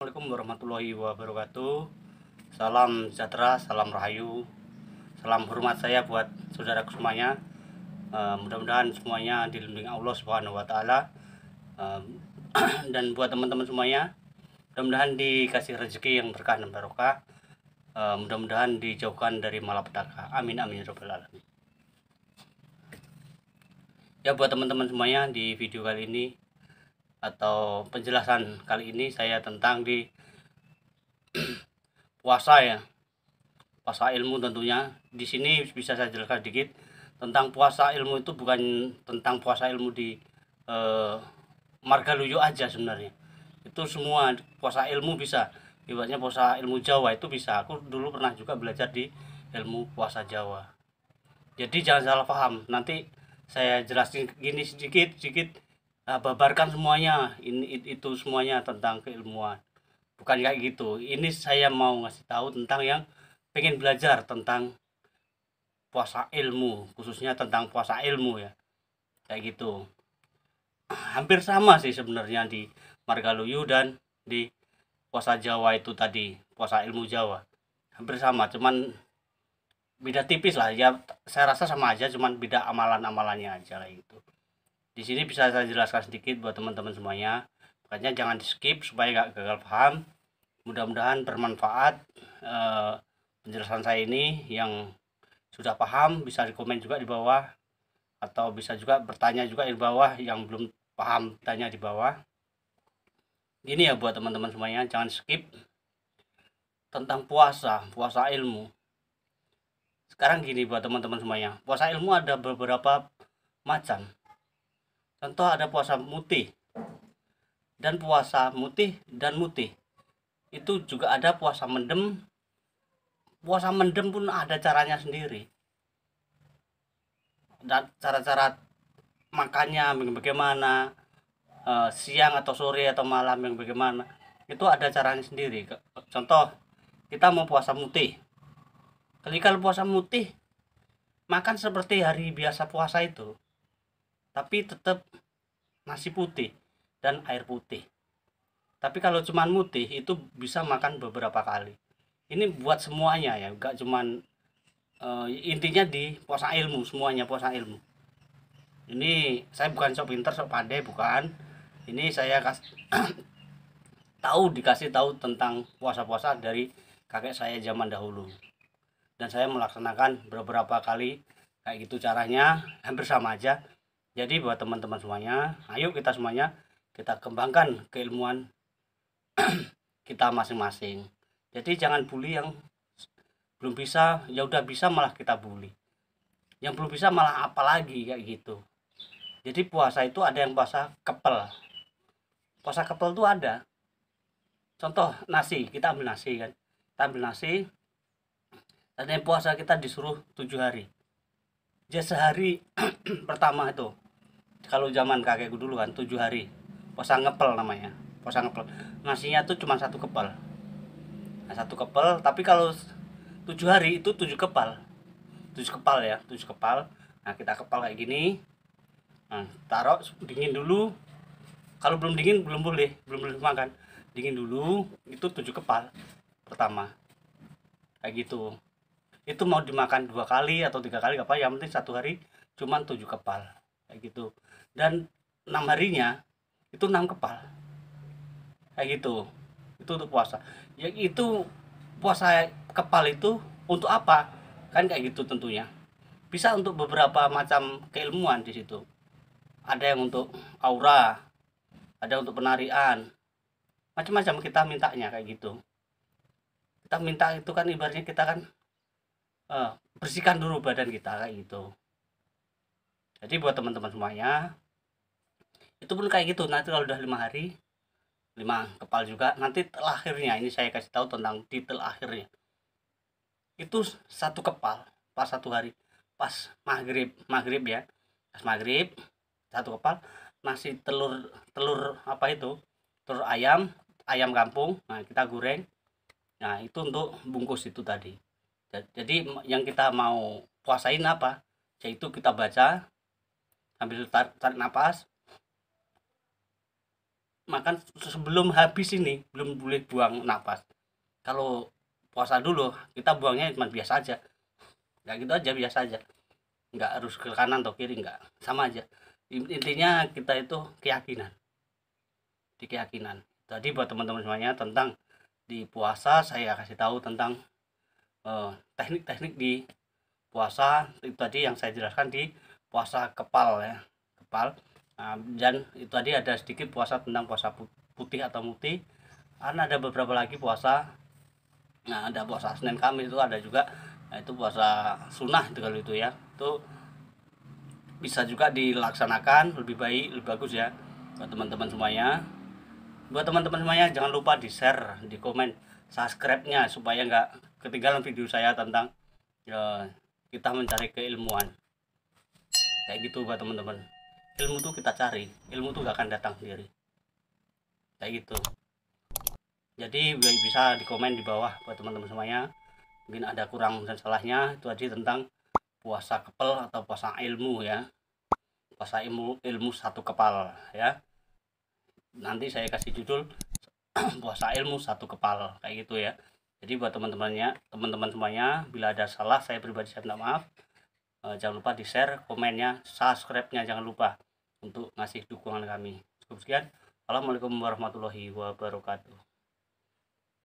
Assalamualaikum warahmatullahi wabarakatuh Salam sejahtera, salam rahayu Salam hormat saya buat saudara semuanya uh, Mudah-mudahan semuanya dilindungi Allah subhanahu wa ta'ala uh, Dan buat teman-teman semuanya Mudah-mudahan dikasih rezeki yang berkah dan barokah uh, Mudah-mudahan dijauhkan dari malapetaka Amin amin ya robbal alamin Ya buat teman-teman semuanya di video kali ini atau penjelasan kali ini saya tentang di puasa ya puasa ilmu tentunya di sini bisa saya jelaskan sedikit tentang puasa ilmu itu bukan tentang puasa ilmu di eh, marga luyu aja sebenarnya itu semua puasa ilmu bisa ibaratnya puasa ilmu Jawa itu bisa aku dulu pernah juga belajar di ilmu puasa Jawa jadi jangan salah paham nanti saya jelasin gini sedikit sedikit uh, babarkan semuanya ini itu semuanya tentang keilmuan bukan kayak gitu ini saya mau ngasih tahu tentang yang pengen belajar tentang puasa ilmu khususnya tentang puasa ilmu ya kayak gitu hampir sama sih sebenarnya di Margaluyu dan di puasa Jawa itu tadi puasa ilmu Jawa hampir sama cuman beda tipis lah ya saya rasa sama aja cuman beda amalan amalannya aja lah itu di sini bisa saya jelaskan sedikit buat teman-teman semuanya makanya jangan di skip supaya gak gagal paham mudah-mudahan bermanfaat eh, penjelasan saya ini yang sudah paham bisa dikomen juga di bawah atau bisa juga bertanya juga di bawah yang belum paham tanya di bawah ini ya buat teman-teman semuanya jangan skip tentang puasa puasa ilmu sekarang gini buat teman-teman semuanya puasa ilmu ada beberapa macam Contoh ada puasa mutih dan puasa mutih dan mutih. Itu juga ada puasa mendem. Puasa mendem pun ada caranya sendiri. Dan cara-cara makannya bagaimana, eh, siang atau sore atau malam yang bagaimana itu ada caranya sendiri contoh kita mau puasa mutih ketika puasa mutih makan seperti hari biasa puasa itu tapi tetap nasi putih dan air putih tapi kalau cuman mutih itu bisa makan beberapa kali ini buat semuanya ya gak cuman uh, intinya di puasa ilmu semuanya puasa ilmu ini saya bukan sok pinter sok pandai bukan ini saya kasih tahu dikasih tahu tentang puasa-puasa dari kakek saya zaman dahulu dan saya melaksanakan beberapa kali kayak gitu caranya hampir sama aja jadi buat teman-teman semuanya, ayo kita semuanya kita kembangkan keilmuan kita masing-masing. Jadi jangan bully yang belum bisa, ya udah bisa malah kita bully. Yang belum bisa malah apa lagi kayak gitu. Jadi puasa itu ada yang puasa kepel. Puasa kepel itu ada. Contoh nasi, kita ambil nasi kan. Kita ambil nasi. Dan yang puasa kita disuruh tujuh hari. Jadi sehari pertama itu kalau zaman kakekku dulu kan tujuh hari posang ngepel namanya posang ngepel nasinya tuh cuma satu kepal nah, satu kepal tapi kalau tujuh hari itu tujuh kepal tujuh kepal ya tujuh kepal nah kita kepal kayak gini nah, taruh dingin dulu kalau belum dingin belum boleh belum boleh makan dingin dulu itu tujuh kepal pertama kayak gitu itu mau dimakan dua kali atau tiga kali apa yang penting satu hari cuman tujuh kepal kayak gitu dan enam harinya itu enam kepal kayak gitu itu untuk puasa ya itu puasa kepal itu untuk apa kan kayak gitu tentunya bisa untuk beberapa macam keilmuan di situ ada yang untuk aura ada untuk penarian macam-macam kita mintanya kayak gitu kita minta itu kan ibaratnya kita kan uh, bersihkan dulu badan kita kayak gitu jadi buat teman-teman semuanya itu pun kayak gitu nanti kalau udah lima hari lima kepal juga nanti terakhirnya ini saya kasih tahu tentang detail akhirnya itu satu kepal pas satu hari pas maghrib maghrib ya pas maghrib satu kepal nasi telur telur apa itu telur ayam ayam kampung nah kita goreng nah itu untuk bungkus itu tadi jadi yang kita mau puasain apa yaitu kita baca ambil tarik, tarik nafas makan sebelum habis ini belum boleh buang nafas kalau puasa dulu kita buangnya cuma biasa aja ya gitu aja biasa aja nggak harus ke kanan atau kiri nggak sama aja intinya kita itu keyakinan di keyakinan tadi buat teman-teman semuanya tentang di puasa saya kasih tahu tentang eh, teknik-teknik uh, teknik -teknik di puasa itu tadi yang saya jelaskan di puasa kepal ya kepal nah, dan itu tadi ada sedikit puasa tentang puasa putih atau muti kan ada beberapa lagi puasa nah ada puasa Senin Kamis itu ada juga nah, itu puasa sunnah itu kalau itu ya itu bisa juga dilaksanakan lebih baik lebih bagus ya buat teman-teman semuanya buat teman-teman semuanya jangan lupa di share di komen subscribe-nya supaya nggak ketinggalan video saya tentang ya, kita mencari keilmuan kayak gitu buat teman-teman ilmu tuh kita cari ilmu tuh gak akan datang sendiri kayak gitu jadi bisa dikomen di bawah buat teman-teman semuanya mungkin ada kurang dan salahnya itu aja tentang puasa kepel atau puasa ilmu ya puasa ilmu ilmu satu kepal ya nanti saya kasih judul puasa ilmu satu kepal kayak gitu ya jadi buat teman-temannya teman-teman semuanya bila ada salah saya pribadi saya minta maaf uh, jangan lupa di share komennya subscribe-nya jangan lupa untuk ngasih dukungan kami cukup sekian Assalamualaikum warahmatullahi wabarakatuh